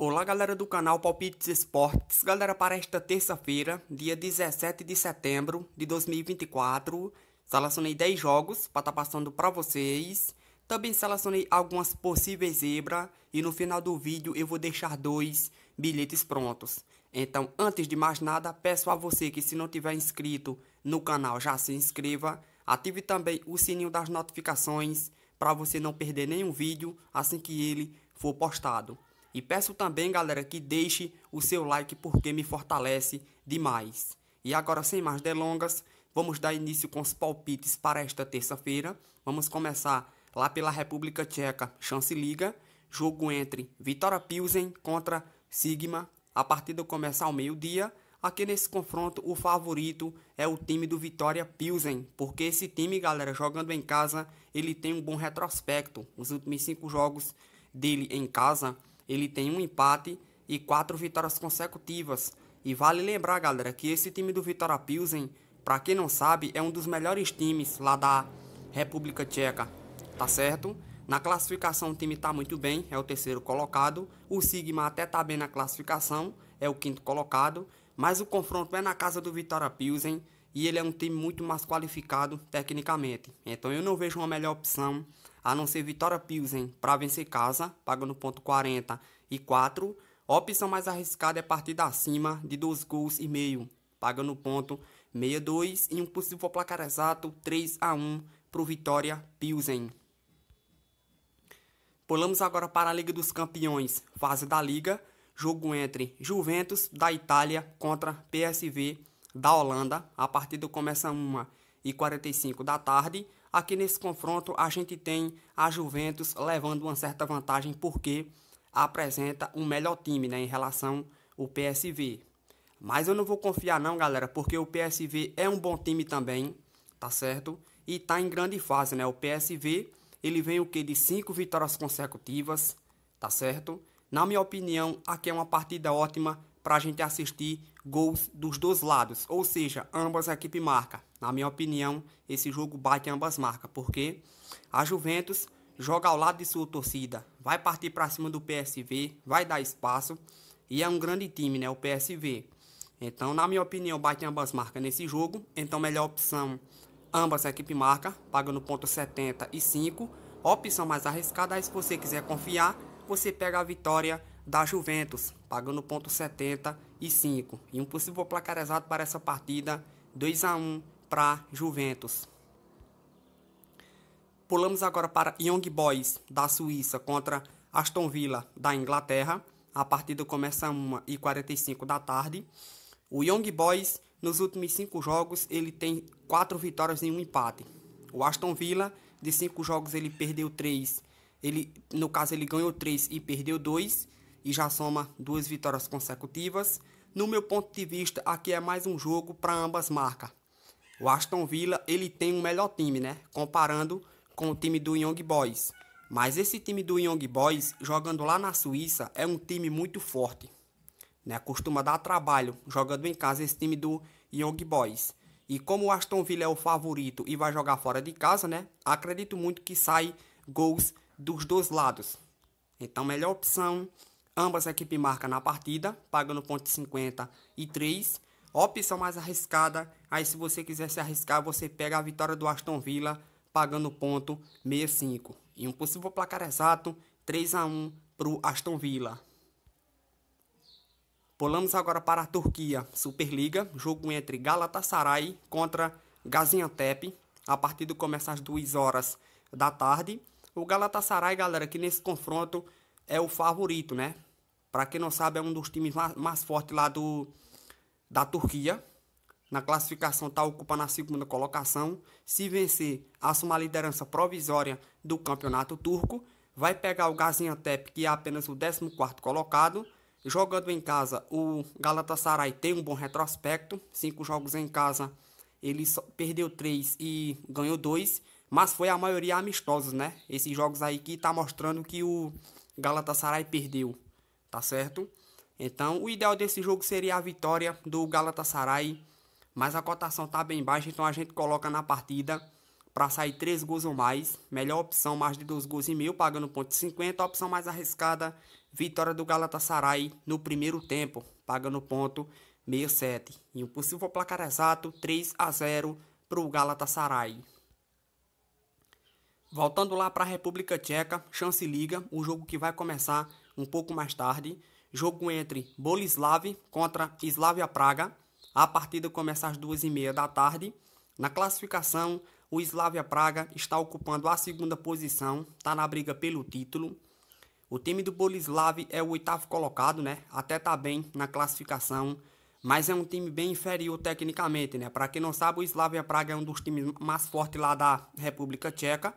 Olá galera do canal Palpites Esportes, galera para esta terça-feira, dia 17 de setembro de 2024, selecionei 10 jogos para estar tá passando para vocês, também selecionei algumas possíveis zebra e no final do vídeo eu vou deixar dois bilhetes prontos. Então antes de mais nada, peço a você que se não tiver inscrito no canal já se inscreva, ative também o sininho das notificações para você não perder nenhum vídeo assim que ele for postado. E peço também, galera, que deixe o seu like porque me fortalece demais. E agora, sem mais delongas, vamos dar início com os palpites para esta terça-feira. Vamos começar lá pela República Tcheca, Chance Liga, jogo entre Vitória Pilsen contra Sigma. A partida começa ao meio-dia. Aqui nesse confronto, o favorito é o time do Vitória Pilsen, porque esse time, galera, jogando em casa, ele tem um bom retrospecto. Os últimos cinco jogos dele em casa ele tem um empate e quatro vitórias consecutivas. E vale lembrar, galera, que esse time do Vitória Pilsen, para quem não sabe, é um dos melhores times lá da República Tcheca, tá certo? Na classificação o time tá muito bem, é o terceiro colocado. O Sigma até tá bem na classificação, é o quinto colocado. Mas o confronto é na casa do Vitória Pilsen e ele é um time muito mais qualificado tecnicamente. Então eu não vejo uma melhor opção a não ser Vitória Pilsen para vencer casa, pagando ponto 40 e 4. A opção mais arriscada é partir da cima de 2 gols e meio, pagando ponto 62 e um possível placar exato 3 a 1 para o Vitória Pilsen. Pulamos agora para a Liga dos Campeões, fase da Liga, jogo entre Juventus da Itália contra PSV da Holanda. A partida começa 1 e 45 da tarde Aqui nesse confronto a gente tem a Juventus levando uma certa vantagem porque apresenta um melhor time né, em relação ao PSV. Mas eu não vou confiar não, galera, porque o PSV é um bom time também, tá certo? E tá em grande fase, né? O PSV, ele vem o que de cinco vitórias consecutivas, tá certo? Na minha opinião, aqui é uma partida ótima para a gente assistir gols dos dois lados, ou seja, ambas a equipe marca. Na minha opinião, esse jogo bate ambas marcas, porque a Juventus joga ao lado de sua torcida, vai partir para cima do PSV, vai dar espaço e é um grande time, né, o PSV. Então, na minha opinião, bate ambas marcas nesse jogo. Então, melhor opção, ambas a equipe marca, pagando ponto 75. Opção mais arriscada, é se você quiser confiar, você pega a vitória da Juventus pagando ponto 75. E um possível placar exato para essa partida, 2 a 1 para Juventus. Pulamos agora para Young Boys da Suíça contra Aston Villa da Inglaterra. A partida começa a 1h45 da tarde. O Young Boys, nos últimos 5 jogos, ele tem 4 vitórias e 1 um empate. O Aston Villa, de 5 jogos, ele perdeu 3. Ele, no caso, ele ganhou 3 e perdeu 2 e já soma duas vitórias consecutivas. No meu ponto de vista, aqui é mais um jogo para ambas marcas. O Aston Villa ele tem um melhor time, né? Comparando com o time do Young Boys. Mas esse time do Young Boys, jogando lá na Suíça, é um time muito forte. Né? Costuma dar trabalho jogando em casa esse time do Young Boys. E como o Aston Villa é o favorito e vai jogar fora de casa, né? Acredito muito que sai gols dos dois lados. Então, melhor opção Ambas a equipe marca na partida, pagando ponto 50 e 3. A opção mais arriscada, aí se você quiser se arriscar, você pega a vitória do Aston Villa, pagando ponto 65. E um possível placar exato, 3 a 1 para o Aston Villa. Pulamos agora para a Turquia, Superliga, jogo entre Galatasaray contra Gaziantep. A partida começa às 2 horas da tarde. O Galatasaray, galera, que nesse confronto é o favorito, né? Para quem não sabe, é um dos times mais, mais fortes lá do, da Turquia. Na classificação está ocupando a segunda colocação. Se vencer, assume a liderança provisória do campeonato turco. Vai pegar o Gaziantep, que é apenas o 14 colocado. Jogando em casa, o Galatasaray tem um bom retrospecto. Cinco jogos em casa, ele perdeu três e ganhou dois. Mas foi a maioria amistosos, né? Esses jogos aí que está mostrando que o Galatasaray perdeu tá certo? Então, o ideal desse jogo seria a vitória do Galatasaray, mas a cotação tá bem baixa, então a gente coloca na partida para sair 3 gols ou mais. Melhor opção, mais de 2 gols e meio, pagando 1,50. Opção mais arriscada, vitória do Galatasaray no primeiro tempo, pagando ponto 67. E um possível placar exato, 3 a 0 para o Galatasaray. Voltando lá para a República Tcheca, Chance Liga, o jogo que vai começar um pouco mais tarde, jogo entre Bolislav contra Slavia Praga, a partida começa às duas e meia da tarde. Na classificação, o Slavia Praga está ocupando a segunda posição, está na briga pelo título. O time do Bolislav é o oitavo colocado, né? Até está bem na classificação, mas é um time bem inferior tecnicamente, né? Para quem não sabe, o Slavia Praga é um dos times mais fortes lá da República Tcheca,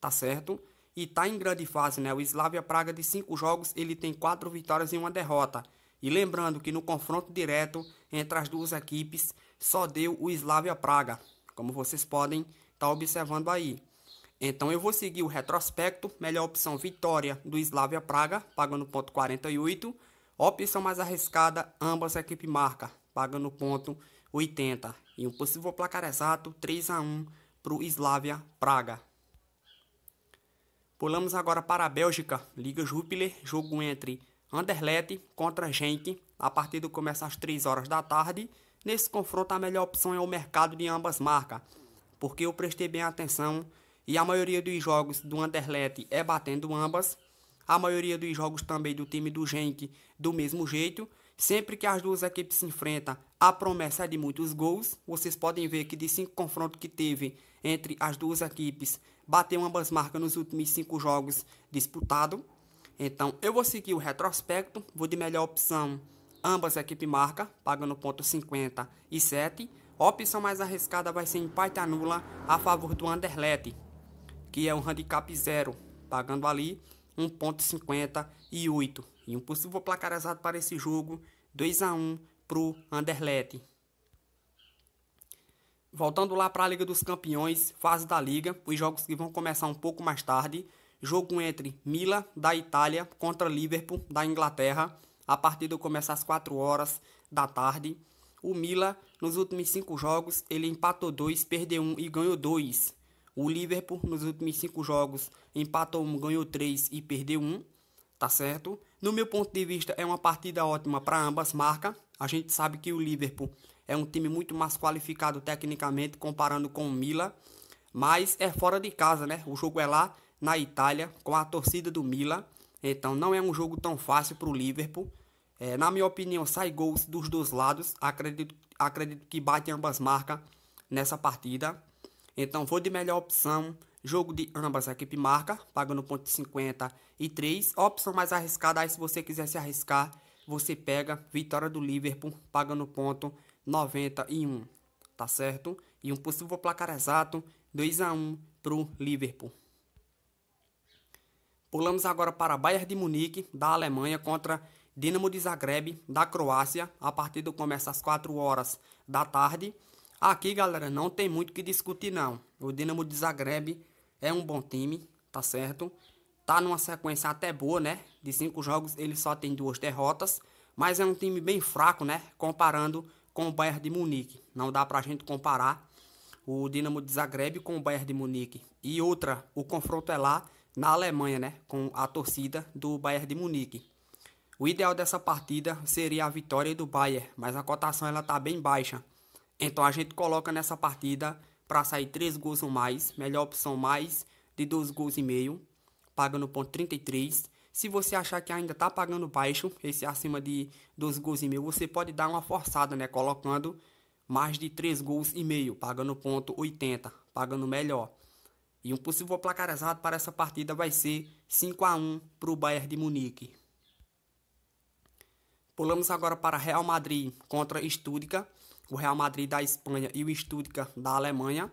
tá certo? que está em grande fase, né? O Slavia Praga de cinco jogos, ele tem quatro vitórias e uma derrota. E lembrando que no confronto direto entre as duas equipes, só deu o Slavia Praga, como vocês podem estar tá observando aí. Então eu vou seguir o retrospecto, melhor opção vitória do Slavia Praga, pagando ponto 48. Opção mais arriscada, ambas equipes equipe marca, pagando ponto 80. E um possível placar exato, 3 a 1 para o Slavia Praga. Pulamos agora para a Bélgica, Liga Jupiler, jogo entre Anderlecht contra Genk. A partida começa às 3 horas da tarde. Nesse confronto, a melhor opção é o mercado de ambas marcas, porque eu prestei bem atenção e a maioria dos jogos do Anderlecht é batendo ambas. A maioria dos jogos também do time do Genk do mesmo jeito. Sempre que as duas equipes se enfrentam, a promessa é de muitos gols. Vocês podem ver que de cinco confrontos que teve entre as duas equipes, bateu ambas marcas nos últimos cinco jogos disputados. Então eu vou seguir o retrospecto, vou de melhor opção, ambas equipes marca, pagando ponto 57. A opção mais arriscada vai ser empate anula a favor do Anderlet, que é um handicap zero, pagando ali 1.58. E um possível placar exato para esse jogo, 2 a 1 para o Anderlet. Voltando lá para a Liga dos Campeões, fase da Liga, os jogos que vão começar um pouco mais tarde. Jogo entre Mila, da Itália, contra Liverpool, da Inglaterra. A partida começa às 4 horas da tarde. O Mila, nos últimos 5 jogos, ele empatou 2, perdeu 1 um e ganhou 2. O Liverpool, nos últimos 5 jogos, empatou 1, um, ganhou 3 e perdeu 1. Um, tá certo? No meu ponto de vista, é uma partida ótima para ambas marcas. A gente sabe que o Liverpool é um time muito mais qualificado tecnicamente comparando com o Milan, mas é fora de casa, né? O jogo é lá na Itália com a torcida do Milan, então não é um jogo tão fácil para o Liverpool. É, na minha opinião, sai gols dos dois lados. Acredito, acredito que bate ambas marcas nessa partida. Então vou de melhor opção. Jogo de ambas a equipe marca, pagando ponto 50 e 3. Opção mais arriscada, aí se você quiser se arriscar, você pega vitória do Liverpool, pagando ponto 91, tá certo? E um possível placar exato 2 a 1 para o Liverpool. Pulamos agora para Bayern de Munique, da Alemanha, contra Dinamo de Zagreb, da Croácia. A partida começa às 4 horas da tarde. Aqui, galera, não tem muito o que discutir, não. O Dinamo de Zagreb é um bom time, tá certo? Tá numa sequência até boa, né? De cinco jogos, ele só tem duas derrotas. Mas é um time bem fraco, né? Comparando com o Bayern de Munique. Não dá para a gente comparar o Dinamo de Zagreb com o Bayern de Munique. E outra, o confronto é lá na Alemanha, né, com a torcida do Bayern de Munique. O ideal dessa partida seria a vitória do Bayern, mas a cotação ela tá bem baixa. Então a gente coloca nessa partida para sair três gols ou mais, melhor opção mais de dois gols e meio, pagando ponto 33 se você achar que ainda está pagando baixo, esse acima de 12 gols e meio, você pode dar uma forçada, né? Colocando mais de 3 gols e meio, pagando ponto 80, pagando melhor. E um possível placar exato para essa partida vai ser 5 a 1 para o Bayern de Munique. Pulamos agora para Real Madrid contra Stuttgart, o Real Madrid da Espanha e o Stuttgart da Alemanha.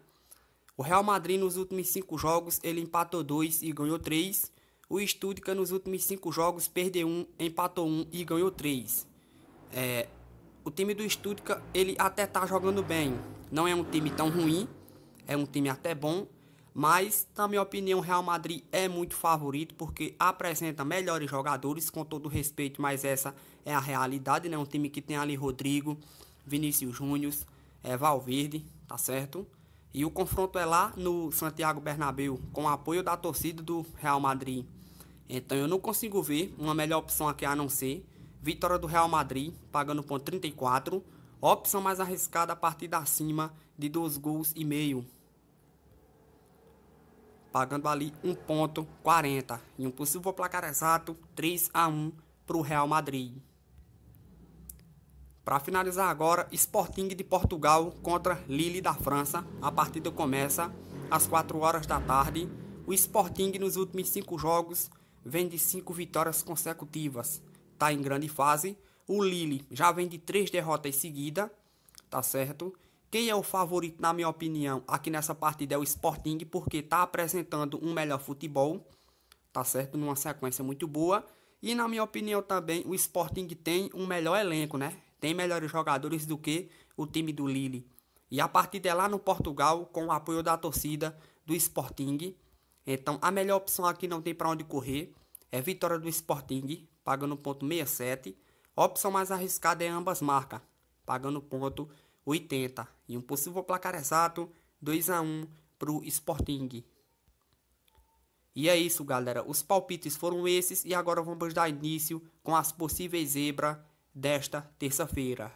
O Real Madrid nos últimos cinco jogos ele empatou dois e ganhou três. O Stuttgart nos últimos cinco jogos perdeu um, empatou um e ganhou três. É, o time do Stuttgart ele até tá jogando bem. Não é um time tão ruim, é um time até bom, mas na minha opinião o Real Madrid é muito favorito porque apresenta melhores jogadores, com todo respeito, mas essa é a realidade, né? Um time que tem ali Rodrigo, Vinícius Júnior, é, Valverde, tá certo? E o confronto é lá no Santiago Bernabéu, com apoio da torcida do Real Madrid. Então eu não consigo ver uma melhor opção aqui a não ser vitória do Real Madrid, pagando ponto 34. Opção mais arriscada a partir da cima de 2 gols e meio. Pagando ali 1.40. E um possível placar exato, 3 a 1 para o Real Madrid. Para finalizar agora, Sporting de Portugal contra Lille da França. A partida começa às 4 horas da tarde. O Sporting nos últimos 5 jogos vem de cinco vitórias consecutivas, está em grande fase. O Lille já vem de três derrotas seguidas, tá certo? Quem é o favorito, na minha opinião, aqui nessa partida é o Sporting, porque está apresentando um melhor futebol, tá certo? Numa sequência muito boa. E, na minha opinião, também o Sporting tem um melhor elenco, né? Tem melhores jogadores do que o time do Lille. E a partida é lá no Portugal, com o apoio da torcida do Sporting. Então a melhor opção aqui não tem para onde correr. É vitória do Sporting, pagando ponto 67. A opção mais arriscada é ambas marcas, pagando ponto 80. E um possível placar exato, 2 a 1 para o Sporting. E é isso, galera. Os palpites foram esses e agora vamos dar início com as possíveis zebras desta terça-feira.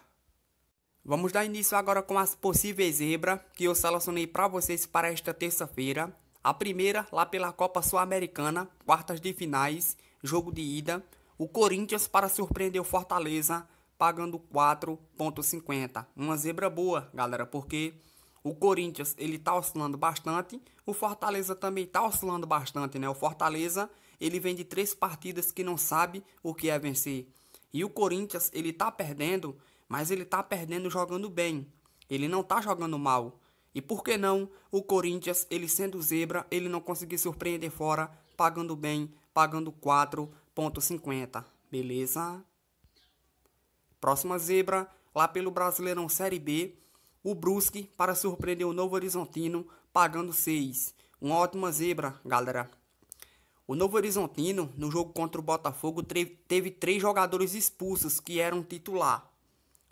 Vamos dar início agora com as possíveis zebras que eu selecionei para vocês para esta terça-feira. A primeira, lá pela Copa Sul-Americana, quartas de finais, jogo de ida, o Corinthians para surpreender o Fortaleza, pagando 4.50. Uma zebra boa, galera, porque o Corinthians ele tá oscilando bastante, o Fortaleza também tá oscilando bastante, né? O Fortaleza, ele vem de três partidas que não sabe o que é vencer. E o Corinthians, ele tá perdendo, mas ele tá perdendo jogando bem. Ele não tá jogando mal. E por que não o Corinthians, ele sendo zebra, ele não conseguir surpreender fora, pagando bem, pagando 4.50, beleza? Próxima zebra, lá pelo Brasileirão Série B, o Brusque para surpreender o Novo Horizontino, pagando 6. Uma ótima zebra, galera. O Novo Horizontino, no jogo contra o Botafogo, teve três jogadores expulsos que eram titular,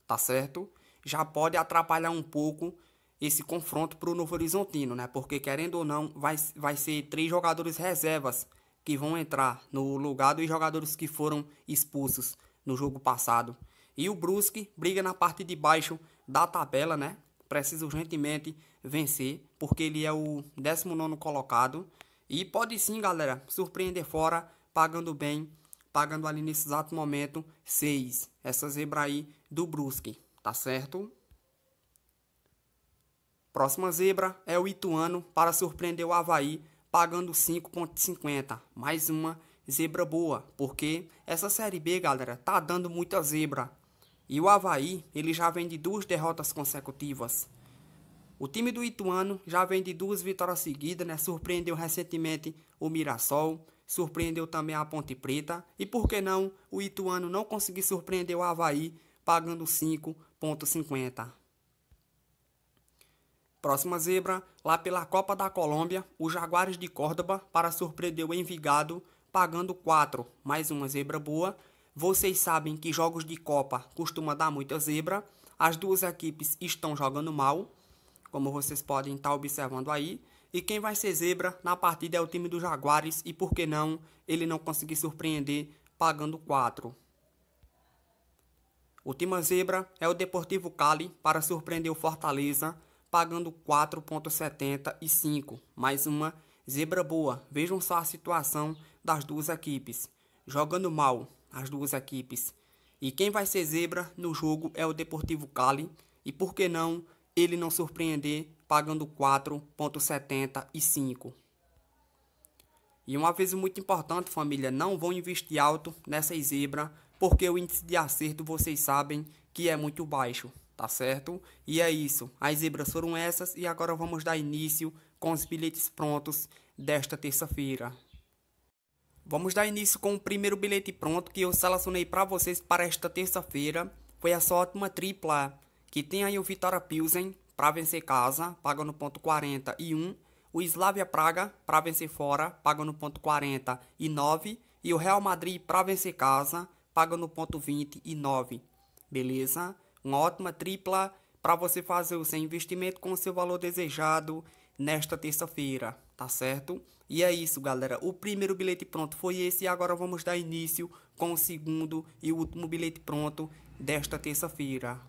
tá certo? Já pode atrapalhar um pouco esse confronto para o Novo Horizontino, né? Porque querendo ou não, vai, vai ser três jogadores reservas que vão entrar no lugar dos jogadores que foram expulsos no jogo passado. E o Brusque briga na parte de baixo da tabela, né? Precisa urgentemente vencer, porque ele é o 19 colocado. E pode sim, galera, surpreender fora, pagando bem, pagando ali nesse exato momento, 6. Essa zebra aí do Brusque, tá certo? próxima zebra é o Ituano para surpreender o Havaí, pagando 5,50. Mais uma zebra boa, porque essa Série B, galera, tá dando muita zebra. E o Havaí, ele já vem de duas derrotas consecutivas. O time do Ituano já vem de duas vitórias seguidas, né? Surpreendeu recentemente o Mirassol, surpreendeu também a Ponte Preta. E por que não o Ituano não conseguir surpreender o Havaí pagando 5,50? Próxima zebra, lá pela Copa da Colômbia, o Jaguares de Córdoba para surpreender o Envigado, pagando 4, mais uma zebra boa. Vocês sabem que jogos de Copa costuma dar muita zebra. As duas equipes estão jogando mal, como vocês podem estar tá observando aí. E quem vai ser zebra na partida é o time do Jaguares e por que não ele não conseguir surpreender pagando 4. O time zebra é o Deportivo Cali para surpreender o Fortaleza pagando 4,75. Mais uma zebra boa. Vejam só a situação das duas equipes. Jogando mal as duas equipes. E quem vai ser zebra no jogo é o Deportivo Cali. E por que não ele não surpreender pagando 4,75? E uma vez muito importante, família, não vão investir alto nessa zebra, porque o índice de acerto vocês sabem que é muito baixo tá certo? E é isso. As zebras foram essas e agora vamos dar início com os bilhetes prontos desta terça-feira. Vamos dar início com o primeiro bilhete pronto que eu selecionei para vocês para esta terça-feira. Foi a sua ótima tripla, que tem aí o Vitória Pilsen para vencer casa, paga no ponto 41. e O Slavia Praga para vencer fora, paga no ponto 49. e E o Real Madrid para vencer casa, paga no ponto 20 e 9. Beleza? uma ótima tripla para você fazer o seu investimento com o seu valor desejado nesta terça-feira, tá certo? E é isso, galera. O primeiro bilhete pronto foi esse e agora vamos dar início com o segundo e último bilhete pronto desta terça-feira.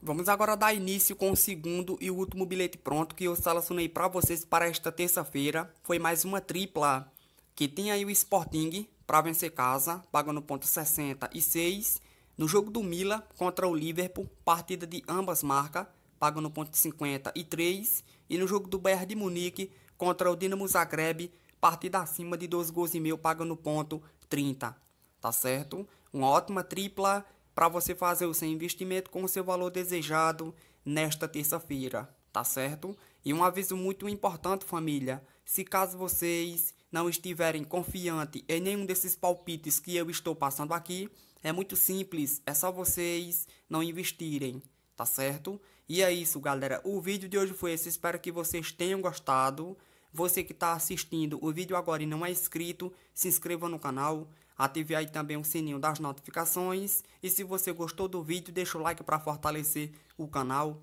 Vamos agora dar início com o segundo e último bilhete pronto que eu selecionei para vocês para esta terça-feira. Foi mais uma tripla que tem aí o Sporting para vencer casa, pagando ponto 66 no jogo do Mila contra o Liverpool, partida de ambas marcas, paga no ponto 53. E, no jogo do Bayern de Munique contra o Dinamo Zagreb, partida acima de 12 gols e meio, paga no ponto 30. Tá certo? Uma ótima tripla para você fazer o seu investimento com o seu valor desejado nesta terça-feira. Tá certo? E um aviso muito importante, família. Se caso vocês não estiverem confiante em nenhum desses palpites que eu estou passando aqui, é muito simples, é só vocês não investirem, tá certo? E é isso, galera. O vídeo de hoje foi esse. Espero que vocês tenham gostado. Você que está assistindo o vídeo agora e não é inscrito, se inscreva no canal, ative aí também o sininho das notificações. E se você gostou do vídeo, deixa o like para fortalecer o canal